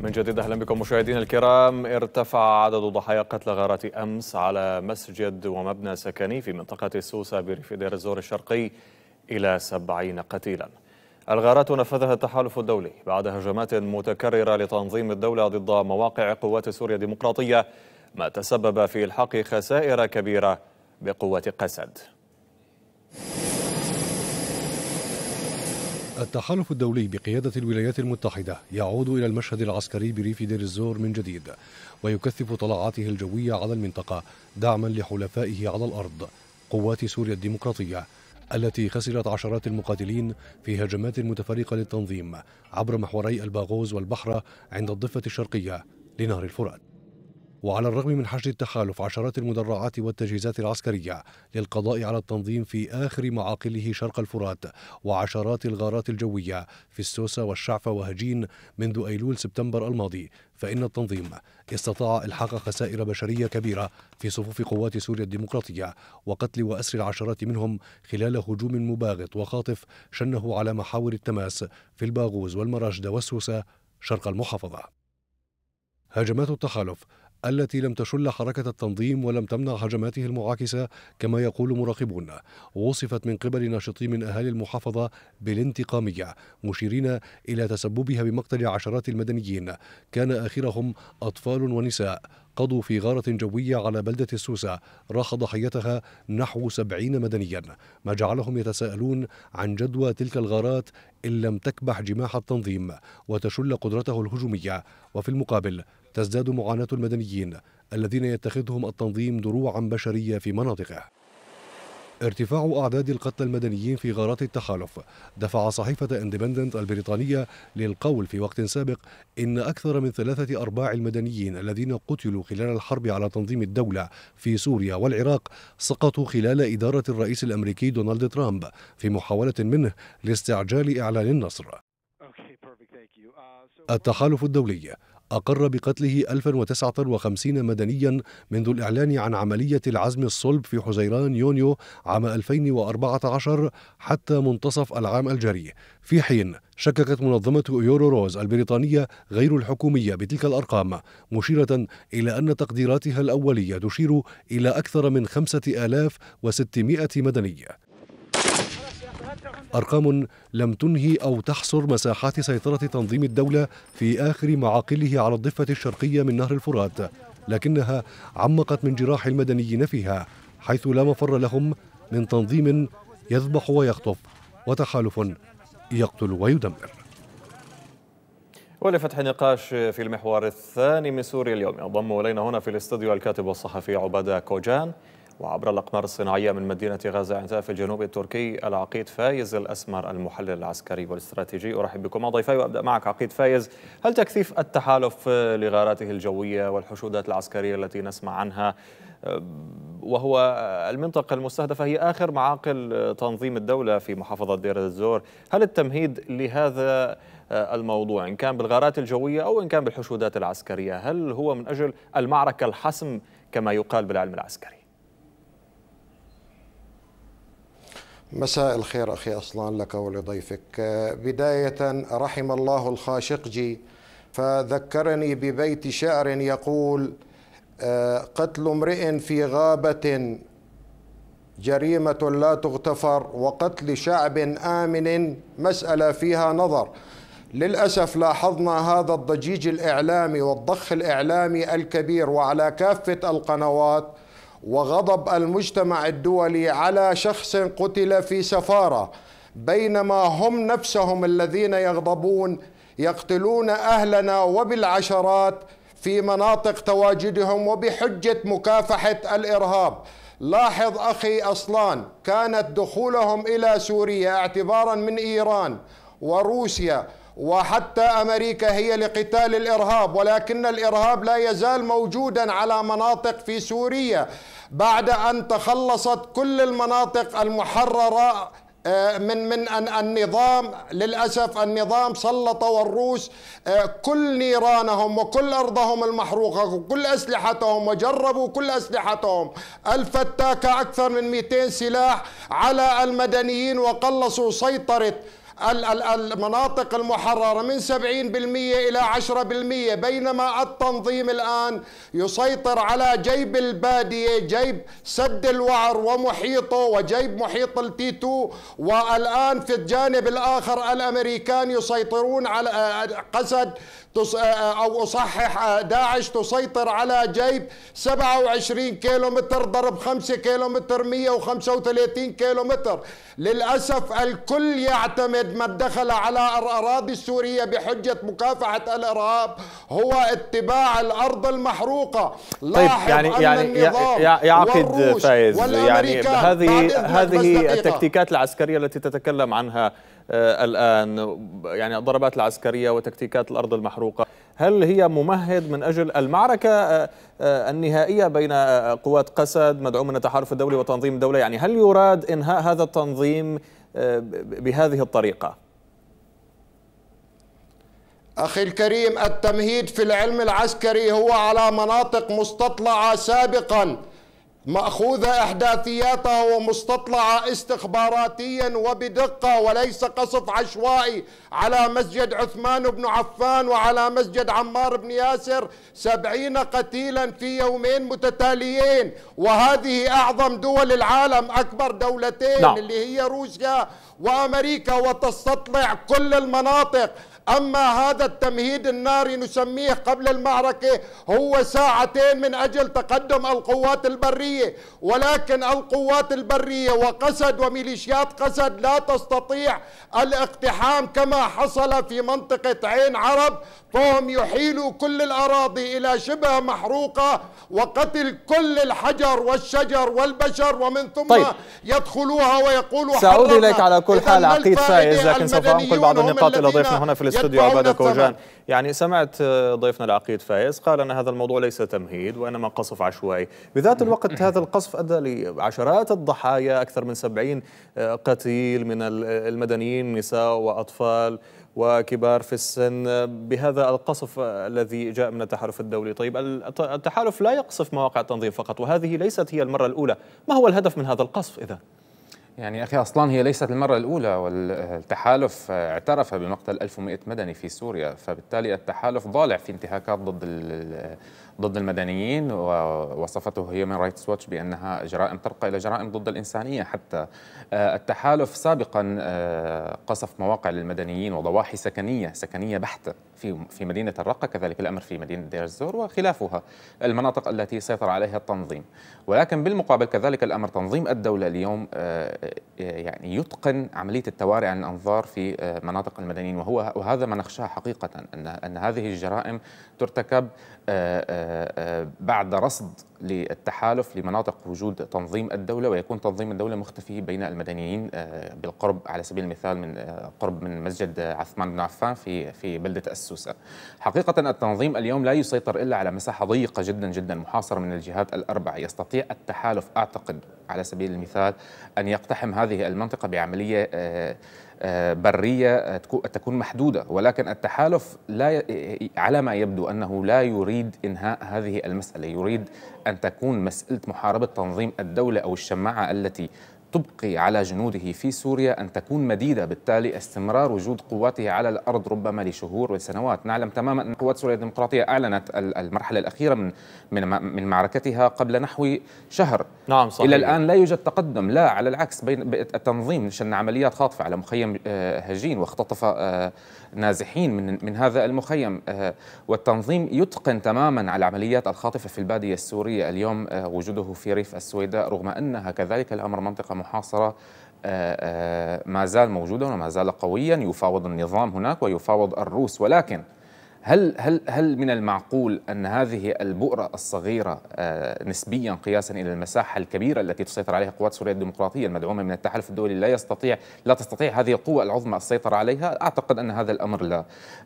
من جديد اهلا بكم مشاهدينا الكرام ارتفع عدد ضحايا قتل غارات امس على مسجد ومبنى سكني في منطقه سوسه بريف دير الزور الشرقي الى سبعين قتيلا الغارات نفذها التحالف الدولي بعد هجمات متكرره لتنظيم الدوله ضد مواقع قوات سوريا الديمقراطيه ما تسبب في الحاق خسائر كبيره بقوه قسد التحالف الدولي بقيادة الولايات المتحدة يعود إلى المشهد العسكري بريف دير الزور من جديد ويكثف طلعاته الجوية على المنطقة دعما لحلفائه على الأرض قوات سوريا الديمقراطية التي خسرت عشرات المقاتلين في هجمات متفرقة للتنظيم عبر محوري الباغوز والبحرة عند الضفة الشرقية لنهر الفرات وعلى الرغم من حشد التخالف عشرات المدرعات والتجهيزات العسكرية للقضاء على التنظيم في آخر معاقله شرق الفرات وعشرات الغارات الجوية في السوسة والشعفة وهجين منذ أيلول سبتمبر الماضي فإن التنظيم استطاع إلحاق خسائر بشرية كبيرة في صفوف قوات سوريا الديمقراطية وقتل وأسر العشرات منهم خلال هجوم مباغت وخاطف شنه على محاور التماس في الباغوز والمراشدة والسوسة شرق المحافظة هجمات التحالف التي لم تشل حركة التنظيم ولم تمنع هجماته المعاكسة كما يقول مراقبون وصفت من قبل ناشطين من أهالي المحافظة بالانتقامية مشيرين إلى تسببها بمقتل عشرات المدنيين كان آخرهم أطفال ونساء قضوا في غارة جوية على بلدة السوسة راح ضحيتها نحو سبعين مدنيا ما جعلهم يتساءلون عن جدوى تلك الغارات إن لم تكبح جماح التنظيم وتشل قدرته الهجومية وفي المقابل تزداد معاناة المدنيين الذين يتخذهم التنظيم دروعا بشرية في مناطقه ارتفاع أعداد القتلى المدنيين في غارات التحالف دفع صحيفة اندبندنت البريطانية للقول في وقت سابق إن أكثر من ثلاثة أرباع المدنيين الذين قتلوا خلال الحرب على تنظيم الدولة في سوريا والعراق سقطوا خلال إدارة الرئيس الأمريكي دونالد ترامب في محاولة منه لاستعجال إعلان النصر uh, التحالف الدولي أقر بقتله 1059 مدنيا منذ الإعلان عن عملية العزم الصلب في حزيران يونيو عام 2014 حتى منتصف العام الجاري في حين شككت منظمة يورو روز البريطانية غير الحكومية بتلك الأرقام مشيرة إلى أن تقديراتها الأولية تشير إلى أكثر من 5600 مدني أرقام لم تنهي أو تحصر مساحات سيطرة تنظيم الدولة في آخر معاقله على الضفة الشرقية من نهر الفرات لكنها عمقت من جراح المدنيين فيها حيث لا مفر لهم من تنظيم يذبح ويخطف وتحالف يقتل ويدمر ولفتح نقاش في المحور الثاني من سوريا اليوم ينضم الينا هنا في الاستوديو الكاتب والصحفي عباده كوجان وعبر الأقمار الصناعية من مدينة غزة في الجنوبي التركي العقيد فايز الأسمر المحلل العسكري والاستراتيجي أرحب بكم ضيفي وأبدأ معك عقيد فايز هل تكثيف التحالف لغاراته الجوية والحشودات العسكرية التي نسمع عنها آه، وهو المنطقة المستهدفة هي آخر معاقل تنظيم الدولة في محافظة دير الزور هل التمهيد لهذا آه، الموضوع إن كان بالغارات الجوية أو إن كان بالحشودات العسكرية هل هو من أجل المعركة الحسم كما يقال بالعلم العسكري مساء الخير أخي أصلان لك ولضيفك آه، بداية رحم الله الخاشقجي فذكرني ببيت شعر يقول آه، قتل امرئ في غابة جريمة لا تغتفر وقتل شعب آمن مسألة فيها نظر للأسف لاحظنا هذا الضجيج الإعلامي والضخ الإعلامي الكبير وعلى كافة القنوات وغضب المجتمع الدولي على شخص قتل في سفاره بينما هم نفسهم الذين يغضبون يقتلون اهلنا وبالعشرات في مناطق تواجدهم وبحجه مكافحه الارهاب لاحظ اخي اصلان كانت دخولهم الى سوريا اعتبارا من ايران وروسيا وحتى امريكا هي لقتال الارهاب ولكن الارهاب لا يزال موجودا على مناطق في سوريا بعد أن تخلصت كل المناطق المحررة آه، من من النظام للاسف النظام سلط والروس آه، كل نيرانهم وكل ارضهم المحروقه وكل اسلحتهم وجربوا كل اسلحتهم الفتاكه اكثر من 200 سلاح على المدنيين وقلصوا سيطره المناطق المحررة من 70% إلى 10% بينما التنظيم الآن يسيطر على جيب البادية جيب سد الوعر ومحيطه وجيب محيط التيتو والآن في الجانب الآخر الأمريكان يسيطرون على آه، قسد آه، أو أصحح آه، داعش تسيطر على جيب 27 كيلومتر ضرب 5 كيلومتر 135 كيلومتر للأسف الكل يعتمد ما دخل على الأراضي السورية بحجة مكافحة الإرهاب هو اتباع الأرض المحروقة طيب يعني يعني يعقد فايز يعني هذه هذه التكتيكات العسكرية التي تتكلم عنها آه، الآن يعني الضربات العسكرية وتكتيكات الأرض المحروقة هل هي ممهد من أجل المعركة آه، آه، النهائية بين قوات قسد مدعوم من التحالف الدولي وتنظيم الدولة يعني هل يراد إنهاء هذا التنظيم بهذه الطريقة؟ أخي الكريم التمهيد في العلم العسكري هو على مناطق مستطلعة سابقاً ماخوذه احداثياتها ومستطلعه استخباراتيا وبدقه وليس قصف عشوائي على مسجد عثمان بن عفان وعلى مسجد عمار بن ياسر سبعين قتيلا في يومين متتاليين وهذه اعظم دول العالم اكبر دولتين نعم. اللي هي روسيا وامريكا وتستطلع كل المناطق أما هذا التمهيد الناري نسميه قبل المعركة هو ساعتين من أجل تقدم القوات البرية ولكن القوات البرية وقسد وميليشيات قسد لا تستطيع الاقتحام كما حصل في منطقة عين عرب فهم يحيلوا كل الأراضي إلى شبه محروقة وقتل كل الحجر والشجر والبشر ومن ثم طيب. يدخلوها ويقولوا سأعود إليك على كل حال عقيد فايز لكن سوف أنقل بعض النقاط إلى ضيفنا هنا في الاستوديو عبادة كوجان يعني سمعت ضيفنا العقيد فايز قال أن هذا الموضوع ليس تمهيد وإنما قصف عشوائي بذات الوقت هذا القصف أدى لعشرات الضحايا أكثر من سبعين قتيل من المدنيين نساء وأطفال وكبار في السن بهذا القصف الذي جاء من التحالف الدولي طيب التحالف لا يقصف مواقع التنظيم فقط وهذه ليست هي المرة الأولى ما هو الهدف من هذا القصف إذا؟ يعني أخي أصلا هي ليست المرة الأولى والتحالف اعترف بمقتل 1100 مدني في سوريا فبالتالي التحالف ضالع في انتهاكات ضد ضد المدنيين ووصفته هيومن رايتس واتش بانها جرائم ترقى الى جرائم ضد الانسانيه حتى آه، التحالف سابقا آه، قصف مواقع للمدنيين وضواحي سكنيه سكنيه بحته في في مدينه الرقه كذلك الامر في مدينه دير الزور وخلافها المناطق التي سيطر عليها التنظيم ولكن بالمقابل كذلك الامر تنظيم الدوله اليوم آه، يعني يتقن عمليه التواري عن الانظار في مناطق المدنيين وهو وهذا ما نخشاه حقيقه ان ان هذه الجرائم ترتكب آه، آه، آه، بعد رصد للتحالف لمناطق وجود تنظيم الدولة ويكون تنظيم الدولة مختفي بين المدنيين بالقرب على سبيل المثال من قرب من مسجد عثمان بن عفان في في بلدة السوسة حقيقة التنظيم اليوم لا يسيطر إلا على مساحة ضيقة جدا جدا محاصرة من الجهات الأربعة يستطيع التحالف أعتقد على سبيل المثال أن يقتحم هذه المنطقة بعملية آه، بريه آه، تكون محدوده ولكن التحالف لا إيه، على ما يبدو انه لا يريد انهاء هذه المساله يريد ان تكون مساله محاربه تنظيم الدوله او الشماعه التي تبقي على جنوده في سوريا أن تكون مديدة بالتالي استمرار وجود قواته على الأرض ربما لشهور وسنوات نعلم تماما أن قوات سوريا الديمقراطية أعلنت المرحلة الأخيرة من, من, من معركتها قبل نحو شهر نعم صحيح. إلى الآن لا يوجد تقدم لا على العكس بين التنظيم شن عمليات خاطفة على مخيم آه، هجين واختطف آه، نازحين من, من هذا المخيم آه، والتنظيم يتقن تماما على العمليات الخاطفة في البادية السورية اليوم وجوده في ريف السويداء رغم أنها كذلك الأمر منطقة محاصرة آه، آه، ما زال موجودا وما زال قويا يفاوض النظام هناك ويفاوض الروس ولكن هل هل هل من المعقول ان هذه البؤره الصغيره آه، نسبيا قياسا الى المساحه الكبيره التي تسيطر عليها قوات سوريا الديمقراطيه المدعومه من التحالف الدولي لا يستطيع لا تستطيع هذه القوه العظمى السيطره عليها؟ اعتقد ان هذا الامر لا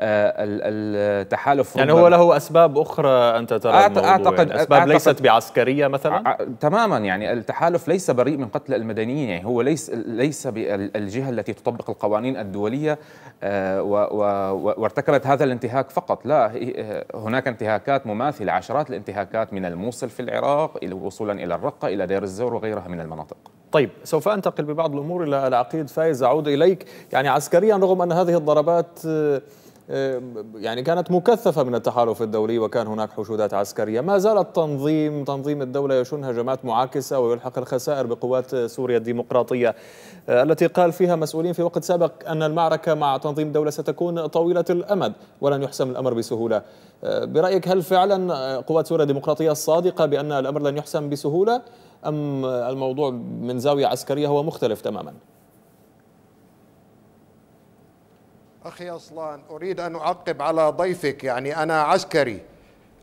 آه، التحالف يعني هو له اسباب اخرى انت ترى يعني اعتقد يعني اسباب أعتقد ليست بعسكريه مثلا؟ تماما يعني التحالف ليس بريء من قتل المدنيين يعني هو ليس ليس بالجهه التي تطبق القوانين الدوليه آه، وارتكبت هذا الانتهاك فقط فقط لا هناك انتهاكات مماثلة عشرات الانتهاكات من الموصل في العراق وصولا إلى الرقة إلى دير الزور وغيرها من المناطق طيب سوف أنتقل ببعض الأمور إلى العقيد فايز أعود إليك يعني عسكريا رغم أن هذه الضربات آه، آه، يعني كانت مكثفة من التحالف الدولي وكان هناك حشودات عسكرية ما زال التنظيم تنظيم الدولة يشن هجمات معاكسة ويلحق الخسائر بقوات سوريا الديمقراطية آه، التي قال فيها مسؤولين في وقت سابق أن المعركة مع تنظيم دولة ستكون طويلة الأمد ولن يحسم الأمر بسهولة آه، برأيك هل فعلا قوات سوريا الديمقراطية الصادقة بأن الأمر لن يحسم بسهولة أم الموضوع من زاوية عسكرية هو مختلف تماماً؟ أخي أصلان أريد أن أعقب على ضيفك يعني أنا عسكري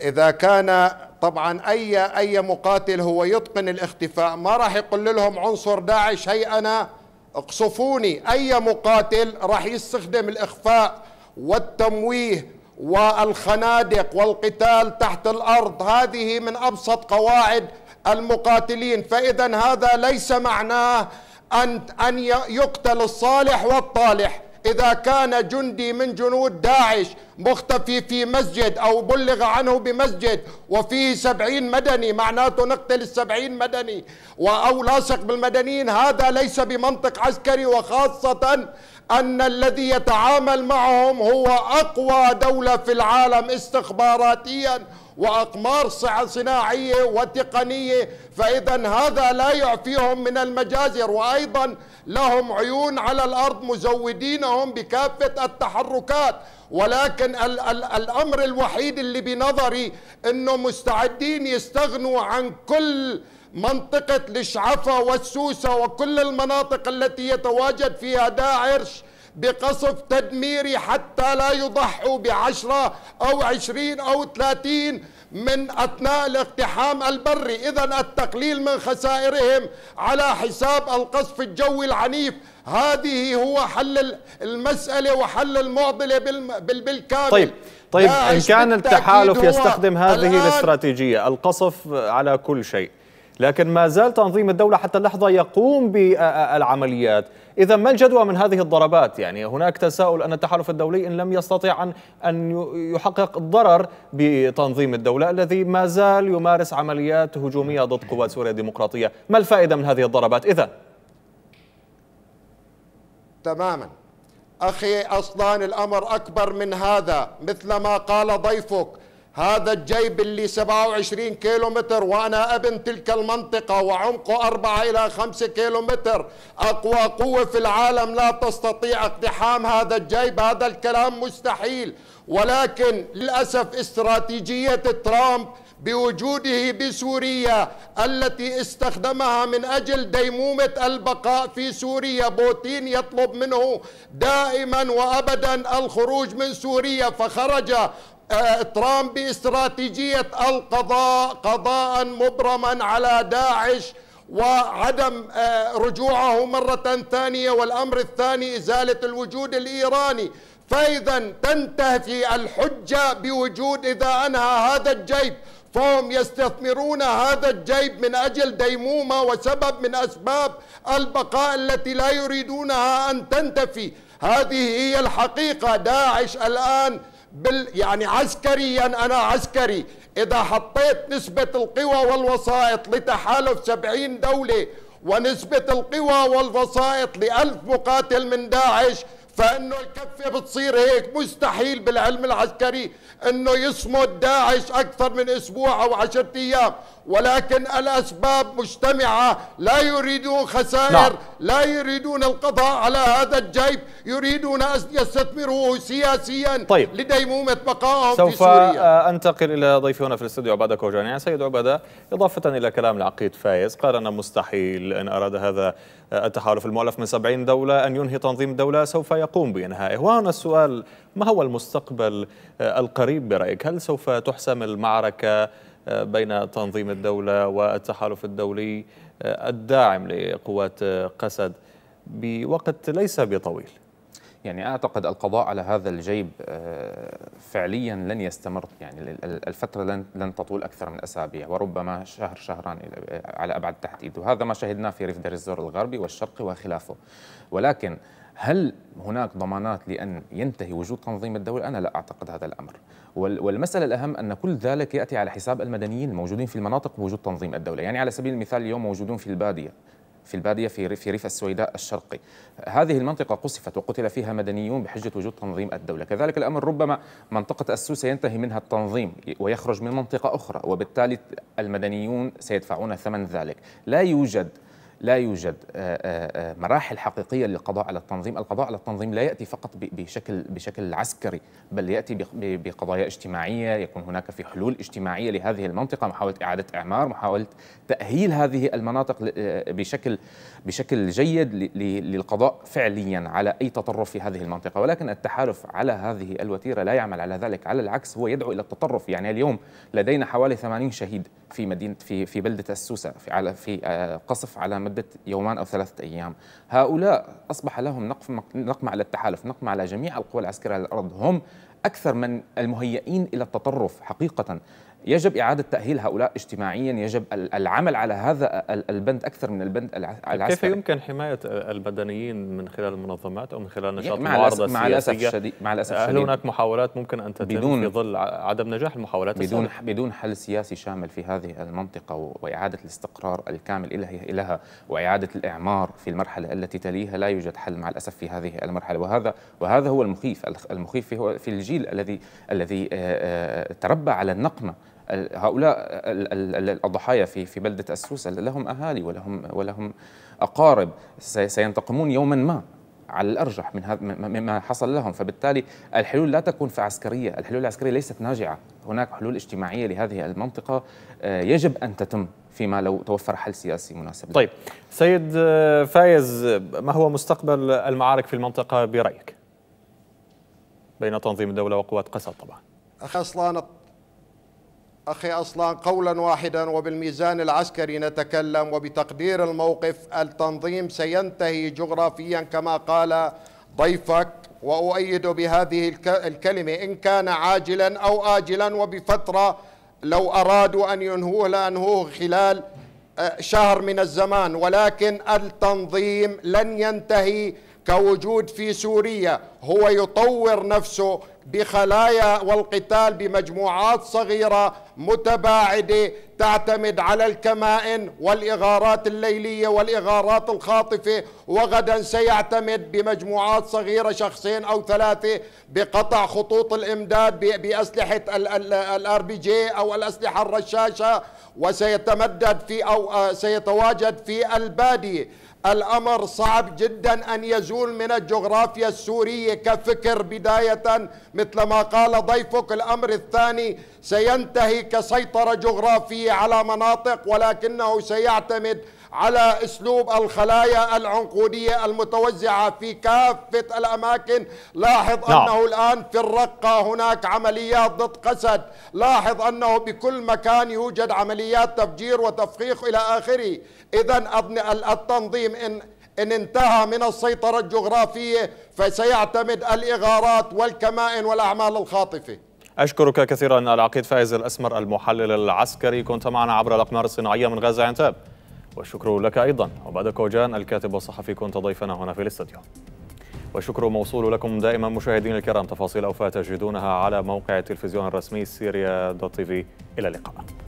إذا كان طبعا أي أي مقاتل هو يتقن الاختفاء ما راح يقول لهم عنصر داعش هي أنا اقصفوني أي مقاتل راح يستخدم الإخفاء والتمويه والخنادق والقتال تحت الأرض هذه من أبسط قواعد المقاتلين فإذا هذا ليس معناه أن أن يقتل الصالح والطالح إذا كان جندي من جنود داعش مختفي في مسجد أو بلغ عنه بمسجد وفيه سبعين مدني معناته نقتل السبعين مدني أو لاصق بالمدنيين هذا ليس بمنطق عسكري وخاصة أن الذي يتعامل معهم هو أقوى دولة في العالم استخباراتيا وأقمار صناعية وتقنية فإذا هذا لا يعفيهم من المجازر وأيضا لهم عيون على الأرض مزودينهم بكافة التحركات ولكن ال ال الأمر الوحيد اللي بنظري أنه مستعدين يستغنوا عن كل منطقة الشعفة والسوسة وكل المناطق التي يتواجد فيها داعش بقصف تدميري حتى لا يضحوا بعشرة أو عشرين أو ثلاثين من أثناء الاقتحام البري إذا التقليل من خسائرهم على حساب القصف الجوي العنيف هذه هو حل المسألة وحل المعضلة بالكامل طيب طيب إن كان التحالف يستخدم هذه الاستراتيجية القصف على كل شيء لكن ما زال تنظيم الدولة حتى اللحظة يقوم بالعمليات إذا ما الجدوى من هذه الضربات يعني هناك تساؤل أن التحالف الدولي إن لم يستطع أن أن يحقق ضرر بتنظيم الدولة الذي ما زال يمارس عمليات هجومية ضد قوات سوريا الديمقراطية ما الفائدة من هذه الضربات إذا تماما أخي أصلا الأمر أكبر من هذا مثل ما قال ضيفك هذا الجيب اللي 27 كيلو متر وأنا ابن تلك المنطقة وعمقه 4 إلى 5 كيلو متر أقوى قوة في العالم لا تستطيع اقتحام هذا الجيب هذا الكلام مستحيل ولكن للأسف استراتيجية ترامب بوجوده بسوريا التي استخدمها من أجل ديمومة البقاء في سوريا بوتين يطلب منه دائما وأبدا الخروج من سوريا فخرج آه، ترامب باستراتيجية القضاء قضاء مبرما على داعش وعدم آه، رجوعه مرة ثانية والأمر الثاني إزالة الوجود الإيراني فإذا تنتهي الحجة بوجود إذا أنهى هذا الجيب فهم يستثمرون هذا الجيب من أجل ديمومة وسبب من أسباب البقاء التي لا يريدونها أن تنتفي هذه هي الحقيقة داعش الآن بال يعني عسكريا أنا عسكري إذا حطيت نسبة القوى والوسائط لتحالف سبعين دولة ونسبة القوى والوسائط لألف مقاتل من داعش فانه الكفه بتصير هيك مستحيل بالعلم العسكري انه يصمد داعش اكثر من اسبوع او عشرة ايام ولكن الأسباب مجتمعة لا يريدون خسائر لا, نعم. لا يريدون القضاء على هذا الجيب يريدون أن يستثمروه سياسيا طيب. لديمومة بقائهم في سوريا سوف آه، أنتقل إلى ضيفي هنا في الاستوديو عبادة كوجاني سيد عبادة إضافة إلى كلام العقيد فايز قال أنه مستحيل إن أراد هذا آه، التحالف المؤلف من 70 دولة أن ينهي تنظيم دولة سوف يقوم بإنهائه وهنا السؤال ما هو المستقبل آه، القريب برأيك هل سوف تحسم المعركة بين تنظيم الدولة والتحالف الدولي آه، الداعم لقوات آه، قسد بوقت ليس بطويل يعني أعتقد القضاء على هذا الجيب آه، فعليا لن يستمر يعني الفترة لن, لن تطول أكثر من أسابيع وربما شهر شهران على أبعد تحديد وهذا ما شهدناه في ريف دير الزور الغربي والشرقي وخلافه ولكن هل هناك ضمانات لأن ينتهي وجود تنظيم الدولة أنا لا أعتقد هذا الأمر والمسألة الأهم أن كل ذلك يأتي على حساب المدنيين الموجودين في المناطق بوجود تنظيم الدولة يعني على سبيل المثال اليوم موجودون في البادية في البادية في في ريف السويداء الشرقي هذه المنطقة قصفت وقتل فيها مدنيون بحجة وجود تنظيم الدولة كذلك الأمر ربما منطقة السوسة ينتهي منها التنظيم ويخرج من منطقة أخرى وبالتالي المدنيون سيدفعون ثمن ذلك لا يوجد لا يوجد آه، آه، آه، مراحل حقيقيه للقضاء على التنظيم، القضاء على التنظيم لا ياتي فقط بشكل بشكل عسكري، بل ياتي بقضايا اجتماعيه، يكون هناك في حلول اجتماعيه لهذه المنطقه، محاوله اعاده اعمار، محاوله تاهيل هذه المناطق بشكل بشكل جيد للقضاء فعليا على اي تطرف في هذه المنطقه، ولكن التحالف على هذه الوتيره لا يعمل على ذلك، على العكس هو يدعو الى التطرف، يعني اليوم لدينا حوالي 80 شهيد في مدينه في في بلده السوسه في على في قصف على لمده يومان أو ثلاثة أيام هؤلاء أصبح لهم نقمة على التحالف نقمة على جميع القوى العسكرية على الأرض هم أكثر من المهيئين إلى التطرف حقيقة يجب إعادة تأهيل هؤلاء اجتماعيا يجب العمل على هذا البند أكثر من البند العسكري كيف يمكن حماية البدنيين من خلال المنظمات أو من خلال نشاط مع المعارضة مع الأسف الشديد مع الأسف هل هناك محاولات ممكن أن تتم بدون في ظل عدم نجاح المحاولات بدون بدون حل سياسي شامل في هذه المنطقة وإعادة الاستقرار الكامل إلها وإعادة الإعمار في المرحلة التي تليها لا يوجد حل مع الأسف في هذه المرحلة وهذا وهذا هو المخيف المخيف في الجيل الذي الذي آه، آه، تربى على النقمة هؤلاء الضحايا في في بلده السوسه لهم اهالي ولهم ولهم اقارب سينتقمون يوما ما على الارجح من هذا مما حصل لهم فبالتالي الحلول لا تكون عسكريه الحلول العسكريه ليست ناجعه هناك حلول اجتماعيه لهذه المنطقه آه، يجب ان تتم فيما لو توفر حل سياسي مناسب طيب سيد آه، فايز ما هو مستقبل المعارك في المنطقه برايك بين تنظيم الدوله وقوات قسد طبعا أصلا أخي أصلا قولا واحدا وبالميزان العسكري نتكلم وبتقدير الموقف التنظيم سينتهي جغرافيا كما قال ضيفك وأؤيد بهذه الكلمة إن كان عاجلا أو آجلا وبفترة لو أرادوا أن ينهوه لأنهوه خلال آه، شهر من الزمان ولكن التنظيم لن ينتهي كوجود في سوريا هو يطور نفسه بخلايا والقتال بمجموعات صغيرة متباعدة تعتمد على الكمائن والإغارات الليلية والإغارات الخاطفة وغدا سيعتمد بمجموعات صغيرة شخصين أو ثلاثة بقطع خطوط الإمداد بأسلحة الار بي جي أو الأسلحة الرشاشة وسيتمدد في أو آه، سيتواجد في البادية الأمر صعب جدا أن يزول من الجغرافيا السورية كفكر بداية مثل ما قال ضيفك الأمر الثاني سينتهي كسيطرة جغرافية على مناطق ولكنه سيعتمد على اسلوب الخلايا العنقوديه المتوزعه في كافه الاماكن، لاحظ لا. نعم. انه الان في الرقه هناك عمليات ضد قسد، لاحظ انه بكل مكان يوجد عمليات تفجير وتفخيخ الى اخره، اذا التنظيم إن إن انتهى من السيطرة الجغرافية فسيعتمد الإغارات والكمائن والأعمال الخاطفة أشكرك كثيرا العقيد فايز الأسمر المحلل العسكري كنت معنا عبر الأقمار الصناعية من غزة عنتاب والشكر لك أيضا وبعد كوجان الكاتب والصحفي كنت ضيفنا هنا في الاستديو والشكر موصول لكم دائما مشاهدينا الكرام تفاصيل أوفاء تجدونها على موقع التلفزيون الرسمي سيريا دوت تي في إلى اللقاء